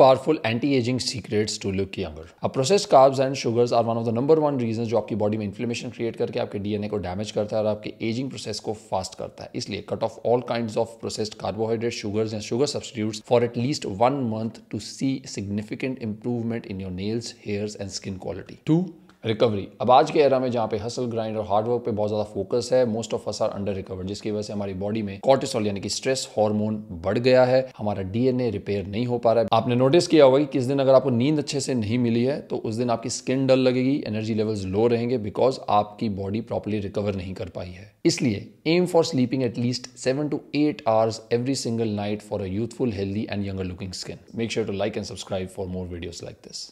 powerful anti ageing secrets to look younger अब process carbs and sugars are one of the number one reason जो आपकी body में inflammation create करके आपके DNA को damage करता है और आपके एजिंग प्रोसेस को फास्ट करता है इसलिए cut off all kind of processed carbohydrate sugars and sugar substitute for at least one month to see significant improvement in your nails hair and skin quality to recovery अब आज के era में जहाँ पे hustle grind और work पे बहुत ज़्यादा फोकस है most of us are under recover जिसकी वजह से हमारी बॉडी में कॉर्टिसोल यानी कि स्ट्रेस हार्मोन बढ़ गया है हमारा डीएनए रिपेयर नहीं हो पा रहा है आपने नोटिस किया होगा कि किस दिन अगर आपको नींद अच्छे से नहीं मिली है तो उस दिन आपकी स्किन डल लगेगी एनर्जी लेवल लो रहेंगे बिकॉज आपकी बॉडी प्रॉपरली रिकवर नहीं कर पाई है इसलिए aim for sleeping at least seven to eight hours every single night for a youthful healthy and younger looking skin make sure to like and subscribe for more videos like this